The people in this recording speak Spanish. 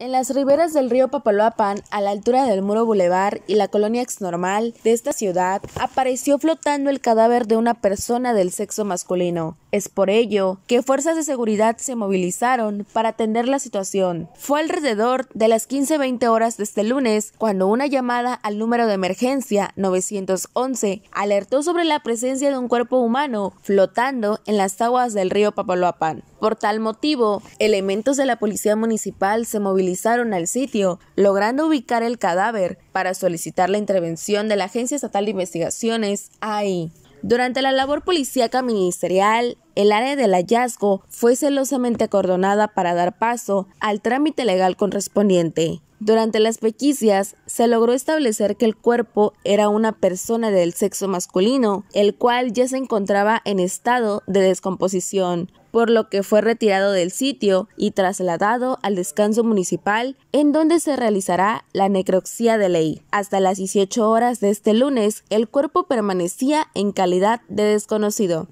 En las riberas del río Papaloapan, a la altura del Muro Boulevard y la colonia exnormal de esta ciudad, apareció flotando el cadáver de una persona del sexo masculino. Es por ello que fuerzas de seguridad se movilizaron para atender la situación. Fue alrededor de las 15.20 horas de este lunes cuando una llamada al número de emergencia 911 alertó sobre la presencia de un cuerpo humano flotando en las aguas del río Papaloapan. Por tal motivo, elementos de la policía municipal se movilizaron al sitio, logrando ubicar el cadáver para solicitar la intervención de la Agencia Estatal de Investigaciones, AI. Durante la labor policíaca ministerial, el área del hallazgo fue celosamente acordonada para dar paso al trámite legal correspondiente. Durante las pequicias se logró establecer que el cuerpo era una persona del sexo masculino, el cual ya se encontraba en estado de descomposición, por lo que fue retirado del sitio y trasladado al descanso municipal, en donde se realizará la necropsia de ley. Hasta las 18 horas de este lunes, el cuerpo permanecía en calidad de desconocido.